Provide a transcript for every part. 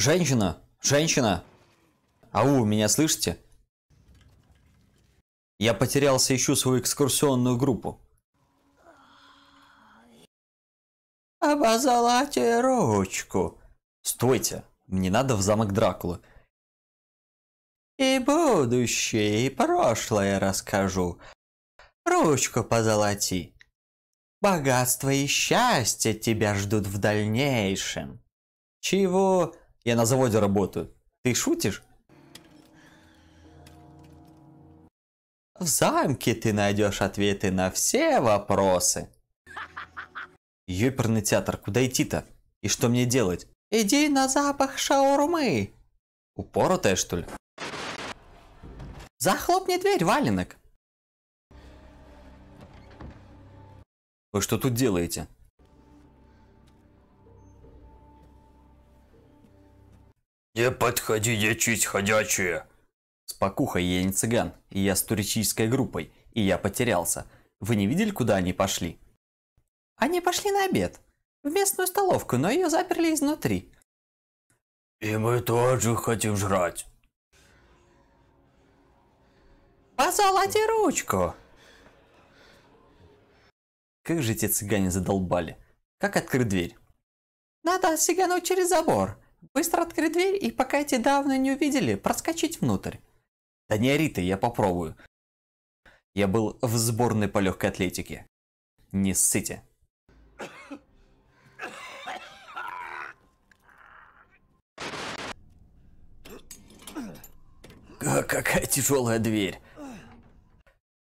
Женщина! Женщина! Ау, меня слышите? Я потерялся, ищу свою экскурсионную группу. «Обозолоти ручку!» «Стойте! Мне надо в замок Дракулы!» «И будущее, и прошлое расскажу. Ручку позолоти. Богатство и счастье тебя ждут в дальнейшем. Чего я на заводе работаю. Ты шутишь? В замке ты найдешь ответы на все вопросы. Ёперный театр, куда идти-то? И что мне делать? Иди на запах шаурмы. Упоротая, что ли? Захлопни дверь, валенок. Вы что тут делаете? «Не подходи, дичись ходячая. Спокуха я не цыган, и я с туристической группой, и я потерялся. Вы не видели, куда они пошли? Они пошли на обед. В местную столовку, но ее заперли изнутри. И мы тоже хотим жрать. Позолоти ручку! Как же те цыгане задолбали. Как открыть дверь? Надо сигануть через забор. Быстро открыть дверь и, пока эти давно не увидели, проскочить внутрь. Да не ори ты, я попробую. Я был в сборной по легкой атлетике. Не ссыте. Какая тяжелая дверь.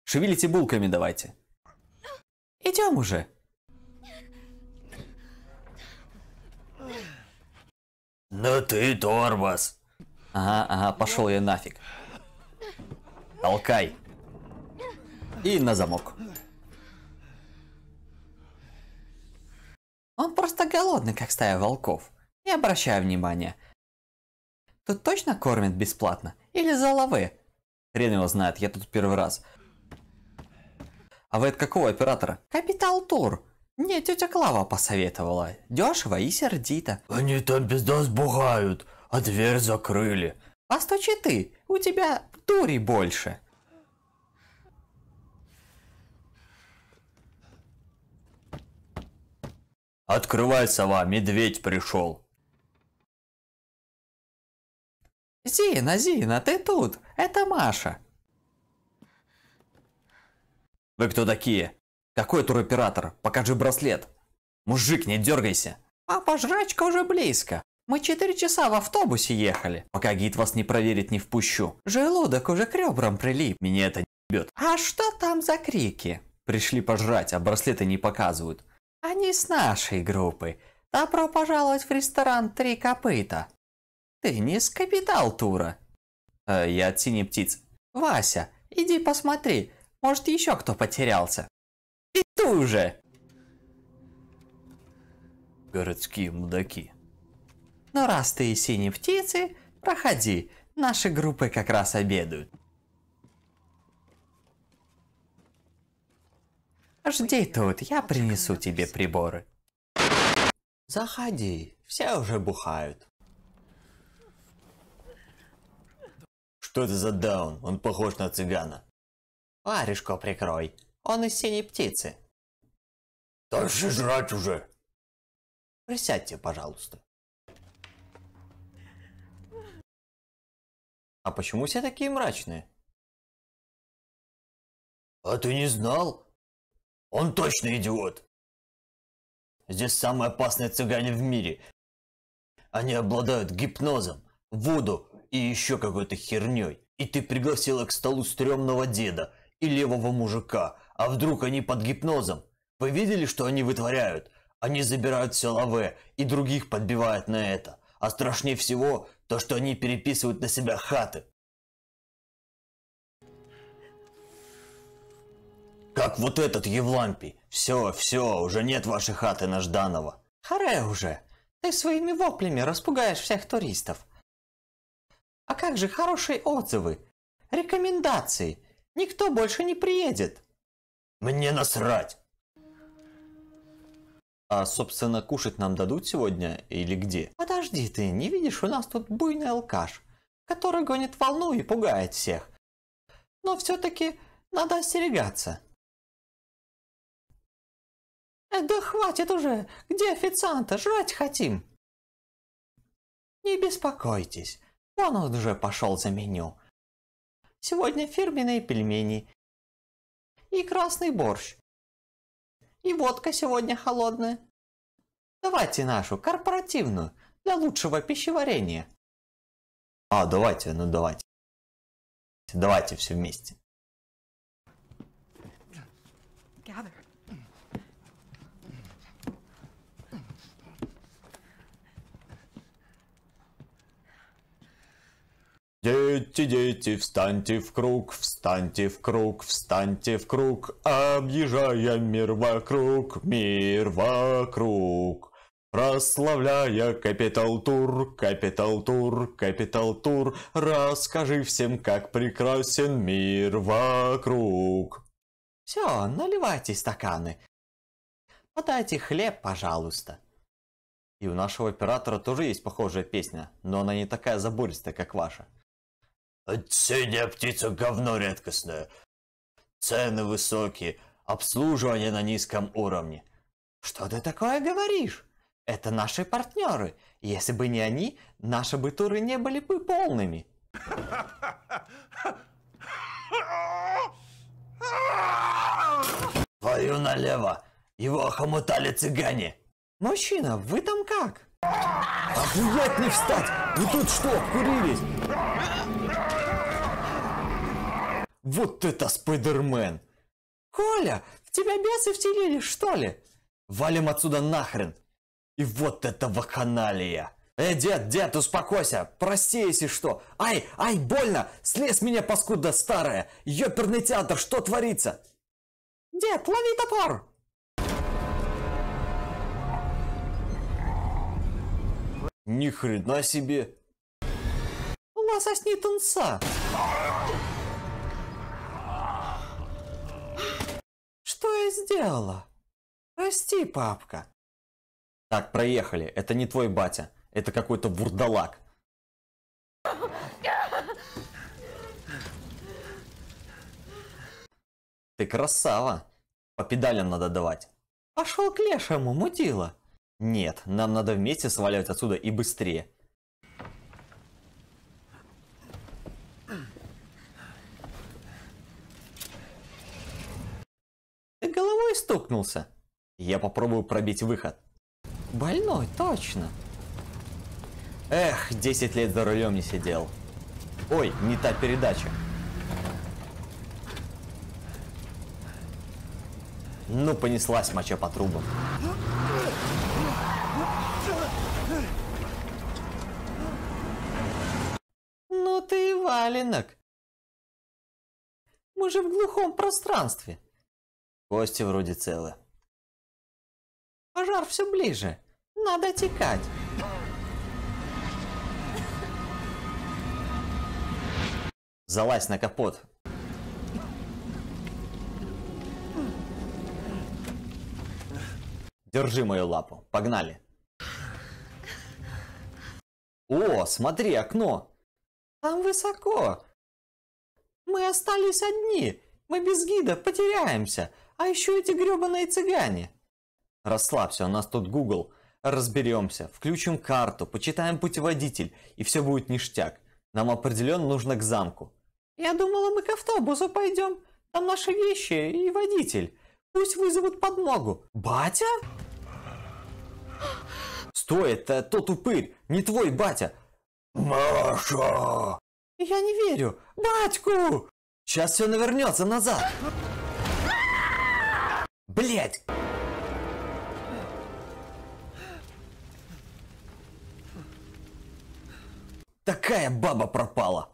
Шевелите булками давайте. Идем уже. Ну ты Торвас. Ага, ага, пошел я нафиг. Толкай. И на замок. Он просто голодный, как стая волков. Не обращая внимания. Тут точно кормят бесплатно? Или за лавы? Хрен его знает, я тут первый раз. А вы от какого оператора? Капитал Тур. Мне тетя Клава посоветовала. Дешево и сердито. Они там без нас а дверь закрыли. Постучи а ты, у тебя дури больше. Открывай, сова, медведь пришел. Зина, Зина, ты тут? Это Маша. Вы кто такие? Какой туроператор? Покажи браслет. Мужик, не дергайся. А пожрачка уже близко. Мы четыре часа в автобусе ехали. Пока гид вас не проверит, не впущу. Желудок уже к ребрам прилип. Меня это не бьет. А что там за крики? Пришли пожрать, а браслеты не показывают. Они с нашей группы. Добро а пожаловать в ресторан «Три копыта». Ты не с капитал тура. Э, я от синей птиц. Вася, иди посмотри, может еще кто потерялся готовы уже? Городские мудаки. Ну раз ты и синие птицы, проходи. Наши группы как раз обедают. Жди тут, я принесу тебе приборы. Заходи, все уже бухают. Что это за даун? Он похож на цыгана. Варежку прикрой, он из синей птицы. Дальше жрать уже. Присядьте, пожалуйста. А почему все такие мрачные? А ты не знал? Он точно идиот. Здесь самые опасные цыгане в мире. Они обладают гипнозом, воду и еще какой-то херней. И ты пригласила к столу стрёмного деда и левого мужика. А вдруг они под гипнозом? Вы видели, что они вытворяют? Они забирают все лаве и других подбивают на это. А страшнее всего то, что они переписывают на себя хаты. Как вот этот Евлампий. Все, все, уже нет вашей хаты на Жданова. Харе уже. Ты своими воплями распугаешь всех туристов. А как же хорошие отзывы? Рекомендации. Никто больше не приедет. Мне насрать. А, собственно, кушать нам дадут сегодня или где? Подожди ты, не видишь, у нас тут буйный алкаш, который гонит волну и пугает всех. Но все-таки надо остерегаться. Э, да хватит уже! Где официанта? Жрать хотим! Не беспокойтесь, он уже пошел за меню. Сегодня фирменные пельмени и красный борщ. И водка сегодня холодная. Давайте нашу, корпоративную, для лучшего пищеварения. А, давайте, ну давайте. Давайте все вместе. Дети, дети, встаньте в круг, встаньте в круг, встаньте в круг, объезжая мир вокруг, мир вокруг. Прославляя Capital Tour, Capital Tour, Capital Tour, расскажи всем, как прекрасен мир вокруг. Все, наливайте стаканы. Подайте хлеб, пожалуйста. И у нашего оператора тоже есть похожая песня, но она не такая забористая, как ваша. От синяя птица говно редкостное. Цены высокие, обслуживание на низком уровне. Что ты такое говоришь? Это наши партнеры. Если бы не они, наши бы туры не были бы полными. Твою налево! Его охомутали цыгане! Мужчина, вы там как? Охуеть не встать! Вы тут что, обкурились? Вот это Спайдермен! Коля, в тебя бесы вселили, что ли? Валим отсюда нахрен! И вот это вакханалия! Э, дед, дед, успокойся! Прости, если что! Ай, ай, больно! Слез меня, паскуда старая! Ёперный театр, что творится? Дед, лови топор! Ни хрена себе! Лосось не тунца! сделала? Прости, папка. Так, проехали. Это не твой батя. Это какой-то вурдалак. Ты красава. По педалям надо давать. Пошел к лешему, мудила. Нет, нам надо вместе сваливать отсюда и быстрее. головой стукнулся? Я попробую пробить выход. Больной, точно. Эх, 10 лет за рулем не сидел. Ой, не та передача. Ну, понеслась моча по трубам. Ну ты и валенок. Мы же в глухом пространстве. Кости вроде целы. Пожар все ближе. Надо текать. Залазь на капот. Держи мою лапу. Погнали. О, смотри, окно. Там высоко. Мы остались одни. Мы без гида потеряемся. А еще эти гребаные цыгане. Расслабься, у нас тут Google. Разберемся, включим карту, почитаем путеводитель, и все будет ништяк. Нам определенно нужно к замку. Я думала, мы к автобусу пойдем. Там наши вещи и водитель. Пусть вызовут подмогу. Батя? Стой, это тот упырь, не твой батя. Маша! Я не верю. Батьку! Сейчас все навернется назад. Блять! Такая баба пропала.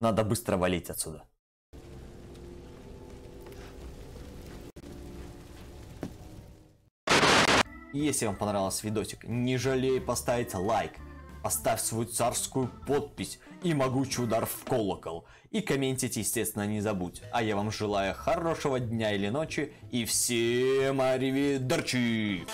Надо быстро валить отсюда. И если вам понравился видосик, не жалей поставить лайк, поставь свою царскую подпись и могучий удар в колокол. И комментить, естественно, не забудь. А я вам желаю хорошего дня или ночи и всем аривидерчи!